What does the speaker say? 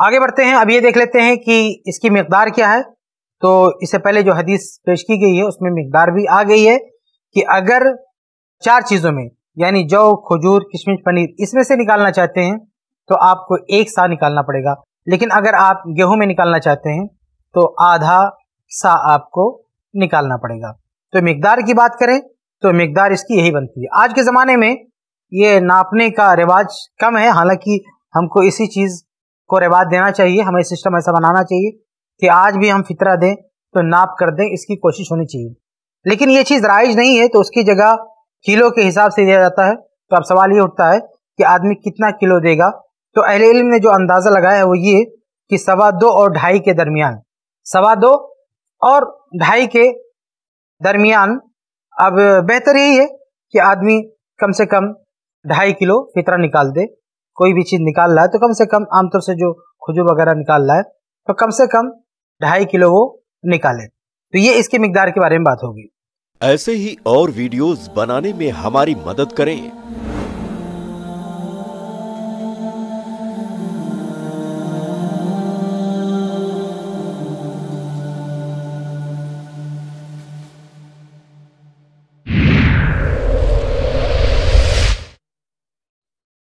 आगे बढ़ते हैं अब ये देख लेते हैं कि इसकी मकदार क्या है तो इससे पहले जो हदीस पेश की गई है उसमें मकदार भी आ गई है कि अगर चार चीज़ों में यानी जौ खजूर किशमिश पनीर इसमें से निकालना चाहते हैं तो आपको एक सा निकालना पड़ेगा लेकिन अगर आप गेहूं में निकालना चाहते हैं तो आधा सा आपको निकालना पड़ेगा तो मकदार की बात करें तो मकदार इसकी यही बनती है आज के ज़माने में ये नापने का रिवाज कम है हालांकि हमको इसी चीज़ को रिवाज देना चाहिए हमें सिस्टम ऐसा बनाना चाहिए कि आज भी हम फितरा दें तो नाप कर दें इसकी कोशिश होनी चाहिए लेकिन ये चीज़ राइज नहीं है तो उसकी जगह किलो के हिसाब से दिया जाता है तो अब सवाल ये उठता है कि आदमी कितना किलो देगा तो अहिल इलम ने जो अंदाज़ा लगाया है वो ये कि सवा दो और ढाई के दरमियान सवा दो और ढाई के दरमियान अब बेहतर यही है कि आदमी कम से कम ढाई किलो फितरा निकाल दे कोई भी चीज़ निकाल रहा है तो कम से कम आमतौर से जो खुजू वगैरह निकाल रहा है तो कम से कम ढाई किलो वो निकाले तो ये इसके मिकदार के बारे में बात होगी ऐसे ही और वीडियोस बनाने में हमारी मदद करें